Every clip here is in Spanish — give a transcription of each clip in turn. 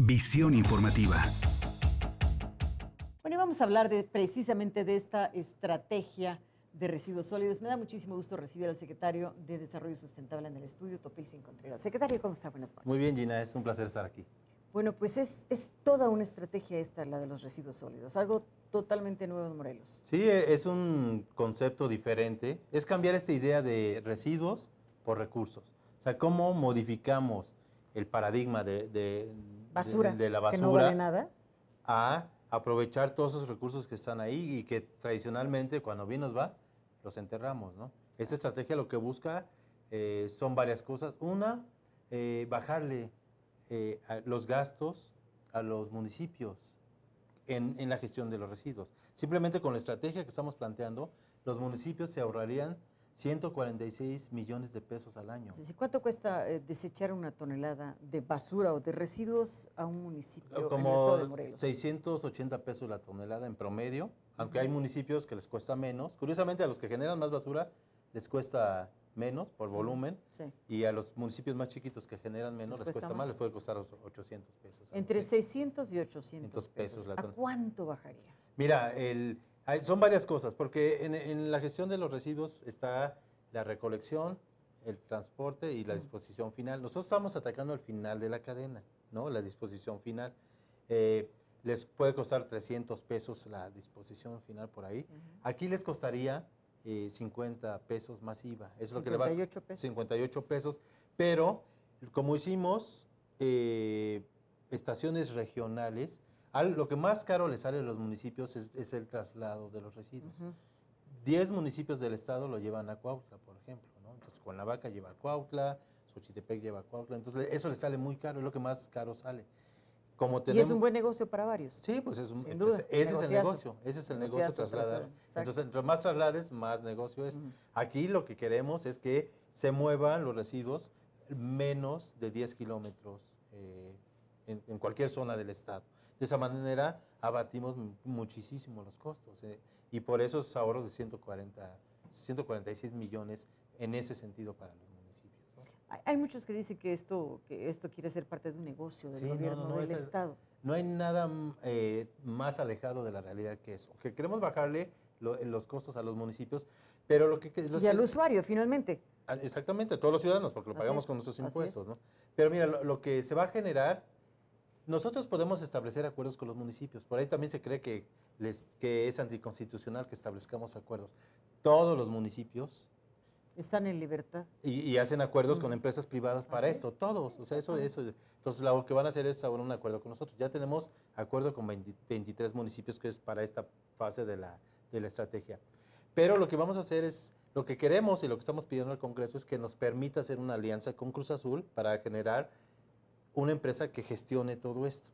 Visión informativa. Bueno, vamos a hablar de, precisamente de esta estrategia de residuos sólidos. Me da muchísimo gusto recibir al secretario de Desarrollo Sustentable en el estudio, Topil Sin Secretario, ¿cómo está? Buenas noches. Muy bien, Gina, es un placer estar aquí. Bueno, pues es, toda una estrategia esta, la de los residuos sólidos, algo totalmente nuevo en Morelos. Sí, e, es un concepto diferente. Es cambiar esta idea de residuos por recursos. O sea, cómo modificamos el paradigma de de, la basura que no vale nada. a aprovechar todos esos recursos que están ahí y que tradicionalmente cuando bien nos va, los enterramos. ¿no? Esta estrategia lo que busca eh, son varias cosas. Una, eh, bajarle eh, los gastos a los municipios en, en, la gestión de los residuos. Simplemente con la estrategia que estamos planteando, los municipios se ahorrarían 146 millones de pesos al año. ¿Cuánto cuesta eh, desechar una tonelada de basura o de residuos a un municipio Como en el de Morelos? 680 pesos la tonelada en promedio, aunque hay municipios que les cuesta menos. Curiosamente, a los que generan más basura les cuesta menos por volumen y a los municipios más chiquitos que generan menos les, cuesta, más? les puede costar 800 pesos. Entre 600 y 800 pesos. ¿A cuánto bajaría? Mira, el son varias cosas, porque en, la gestión de los residuos está la recolección, el transporte y la disposición final. Nosotros estamos atacando al final de la cadena, ¿no? La disposición final. Eh, les puede costar 300 pesos la disposición final por ahí. Aquí les costaría 50 eh, pesos más IVA. Es 58 lo que pesos. 58 pesos. Pero, como hicimos eh, estaciones regionales, lo que más caro le sale a los municipios es, el traslado de los residuos. 10 municipios del estado lo llevan a Cuautla, por ejemplo. ¿no? Entonces, vaca lleva a Cuautla, Xochitepec lleva a Cuautla. Entonces, eso le sale muy caro, es lo que más caro sale. Como y es un buen negocio para varios. Sí, pues es un, ese es el negocio, ese es el negocio trasladar. Entonces, entre más traslades, más negocio es. Aquí lo que queremos es que se muevan los residuos menos de 10 kilómetros eh, en cualquier zona del estado. De esa manera abatimos muchísimo los costos eh, y por esos ahorros de 140, 146 millones en ese sentido para los municipios. Hay, muchos que dicen que esto, que esto quiere ser parte de un negocio del gobierno, no, del Estado. No hay nada mm, eh, más alejado de la realidad que eso. Que queremos bajarle los costos a los municipios, pero lo que... y al usuario, finalmente. Ah, exactamente, todos los ciudadanos, porque lo pagamos con nuestros impuestos, ¿no? Pero mira, lo que se va a generar nosotros podemos establecer acuerdos con los municipios. Por ahí también se cree que, les, que es anticonstitucional que establezcamos acuerdos. Todos los municipios están en libertad. Y, hacen acuerdos con empresas privadas para eso, todos. o sea, eso, eso. Entonces, lo que van a hacer es ahora un acuerdo con nosotros. Ya tenemos acuerdo con 23 municipios, que es para esta fase de la, de la estrategia. Pero lo que vamos a hacer es, lo que queremos y lo que estamos pidiendo al Congreso es que nos permita hacer una alianza con Cruz Azul para generar una empresa que gestione todo esto.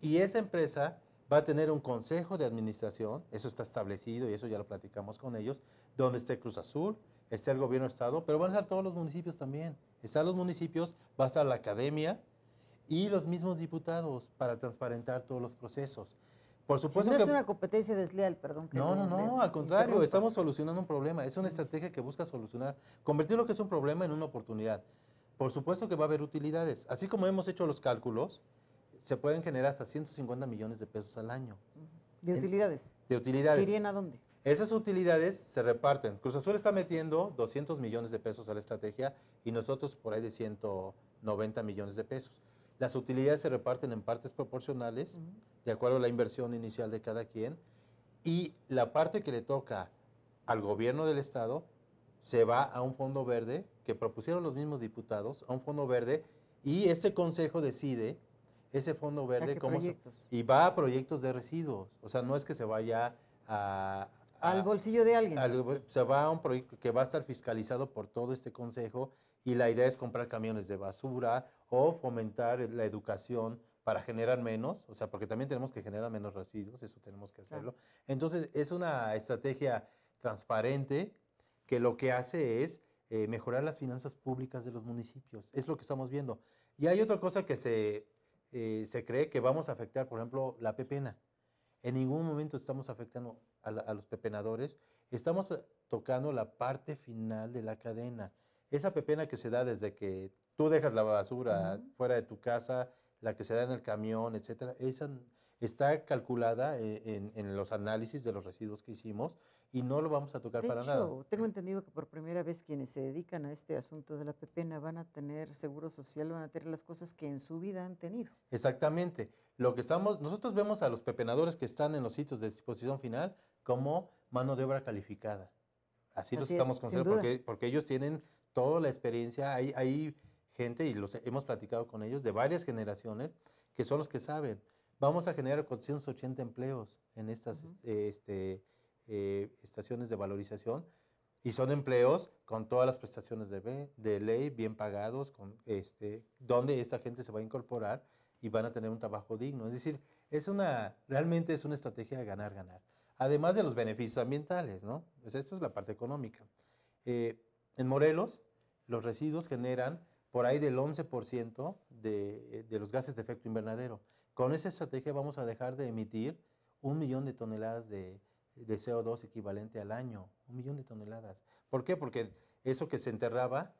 Y esa empresa va a tener un consejo de administración, eso está establecido y eso ya lo platicamos con ellos, donde esté Cruz Azul, esté el gobierno de Estado, pero van a estar todos los municipios también. Están los municipios, va a estar la academia y los mismos diputados para transparentar todos los procesos. Por supuesto no es una competencia desleal, perdón. no, no, no, al contrario, estamos solucionando un problema. Es una estrategia que busca solucionar, convertir lo que es un problema en una oportunidad. Por supuesto que va a haber utilidades. Así como hemos hecho los cálculos, se pueden generar hasta 150 millones de pesos al año. ¿De utilidades? De utilidades. ¿Irían a dónde? Esas utilidades se reparten. Cruz Azul está metiendo 200 millones de pesos a la estrategia y nosotros por ahí de 190 millones de pesos. Las utilidades se reparten en partes proporcionales, de acuerdo a la inversión inicial de cada quien, y la parte que le toca al gobierno del Estado se va a un fondo verde que propusieron los mismos diputados a un fondo verde y ese consejo decide ese fondo ah, verde cómo se, y va a proyectos de residuos. O sea, no es que se vaya a, al bolsillo de alguien. se va a un proyecto que va a estar fiscalizado por todo este consejo y la idea es comprar camiones de basura o fomentar la educación para generar menos, o sea, porque también tenemos que generar menos residuos, eso tenemos que hacerlo. Entonces, es una estrategia transparente que lo que hace es eh, mejorar las finanzas públicas de los municipios. Es lo que estamos viendo. Y hay otra cosa que se, eh, cree que vamos a afectar, por ejemplo, la pepena. En ningún momento estamos afectando a, los pepenadores, estamos eh, tocando la parte final de la cadena. Esa pepena que se da desde que tú dejas la basura fuera de tu casa, la que se da en el camión, etcétera, está calculada en, los análisis de los residuos que hicimos y no lo vamos a tocar de para hecho, nada. Tengo entendido que por primera vez quienes se dedican a este asunto de la pepena van a tener seguro social, van a tener las cosas que en su vida han tenido. Exactamente. Lo que estamos, nosotros vemos a los pepenadores que están en los sitios de disposición final como mano de obra calificada. Así, los estamos considerando porque, porque, ellos tienen toda la experiencia. Hay, hay gente, y hemos platicado con ellos, de varias generaciones, que son los que saben. Vamos a generar 480 empleos en estas este eh, estaciones de valorización y son empleos con todas las prestaciones de, ley, bien pagados, con este, donde esta gente se va a incorporar y van a tener un trabajo digno. Es decir, es una, realmente es una estrategia de ganar, ganar. Además de los beneficios ambientales, ¿no? Pues esta es la parte económica. Eh, en Morelos, los residuos generan por ahí del 11% eh, de los gases de efecto invernadero. Con esa estrategia vamos a dejar de emitir un millón de toneladas de, de CO2 equivalente al año, un millón de toneladas. ¿Por qué? Porque eso que se enterraba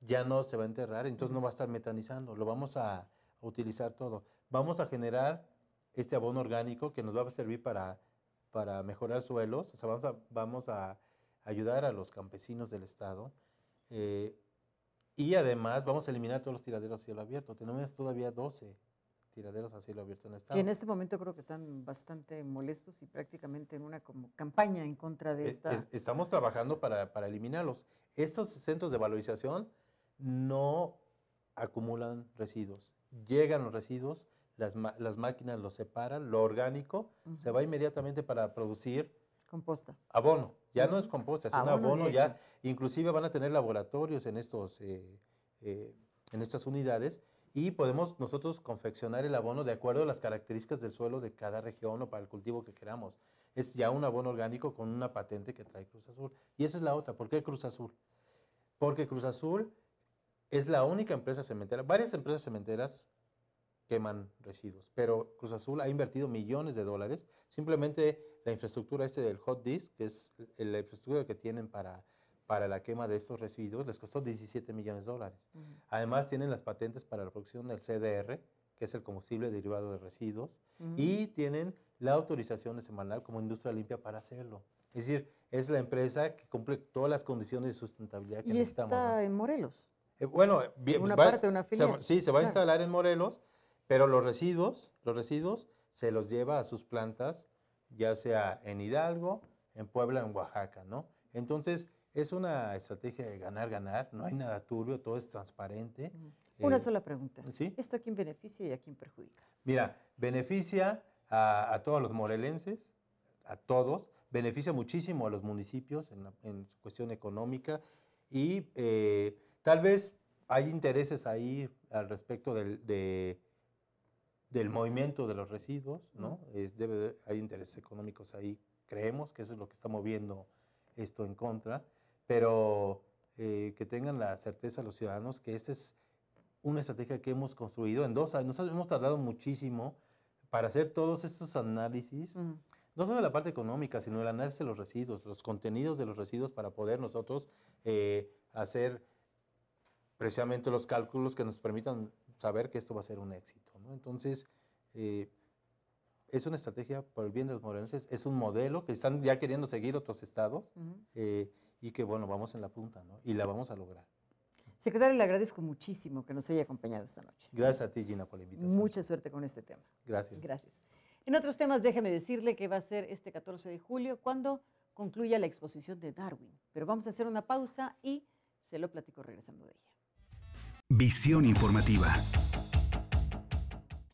ya no se va a enterrar, entonces no va a estar metanizando, lo vamos a utilizar todo. Vamos a generar este abono orgánico que nos va a servir para, para mejorar suelos, o sea, vamos a, vamos a ayudar a los campesinos del estado. Eh, y además vamos a eliminar todos los tiraderos a cielo abierto. Tenemos todavía 12 tiraderos así lo abierto en el en este momento creo que están bastante molestos y prácticamente en una como campaña en contra de e, estas. estamos trabajando para, eliminarlos. Estos centros de valorización no acumulan residuos. Llegan los residuos, las, máquinas los separan, lo orgánico se va inmediatamente para producir Composta. Abono. Ya no es composta, es un abono ya. Inclusive van a tener laboratorios en estos, eh, eh, en estas unidades y podemos nosotros confeccionar el abono de acuerdo a las características del suelo de cada región o para el cultivo que queramos. Es ya un abono orgánico con una patente que trae Cruz Azul. Y esa es la otra. ¿Por qué Cruz Azul? Porque Cruz Azul es la única empresa cementera. Varias empresas cementeras queman residuos, pero Cruz Azul ha invertido millones de dólares. Simplemente la infraestructura este del hot disk, que es la infraestructura que tienen para para la quema de estos residuos les costó 17 millones de dólares. Además tienen las patentes para la producción del CDR, que es el combustible derivado de residuos, y tienen la autorización de Semanal como industria limpia para hacerlo. Es decir, es la empresa que cumple todas las condiciones de sustentabilidad que necesitamos. Y está en Morelos. Eh, bueno, bien, una parte, una filial. sí, se va a instalar en Morelos, pero los residuos, los residuos se los lleva a sus plantas, ya sea en Hidalgo, en Puebla, en Oaxaca, ¿no? Entonces, es una estrategia de ganar, ganar, no hay nada turbio, todo es transparente. Eh, una sola pregunta. ¿Esto a quién beneficia y a quién perjudica? Mira, beneficia a, todos los morelenses, a todos, beneficia muchísimo a los municipios en, cuestión económica y eh, tal vez hay intereses ahí al respecto del, del movimiento de los residuos, ¿no? hay intereses económicos ahí, creemos que eso es lo que está moviendo esto en contra pero eh, que tengan la certeza los ciudadanos que esta es una estrategia que hemos construido en dos años. Nos hemos tardado muchísimo para hacer todos estos análisis, mm. no solo de la parte económica, sino el análisis de los residuos, los contenidos de los residuos para poder nosotros eh, hacer precisamente los cálculos que nos permitan saber que esto va a ser un éxito. Entonces, eh, es una estrategia por el bien de los morenenses. es un modelo que están ya queriendo seguir otros estados y que, bueno, vamos en la punta, ¿no? Y la vamos a lograr. Secretario, le agradezco muchísimo que nos haya acompañado esta noche. Gracias a ti, Gina, por la invitación. Mucha suerte con este tema. Gracias. Gracias. En otros temas, déjeme decirle que va a ser este 14 de julio, cuando concluya la exposición de Darwin. Pero vamos a hacer una pausa y se lo platico regresando de ella. Visión informativa.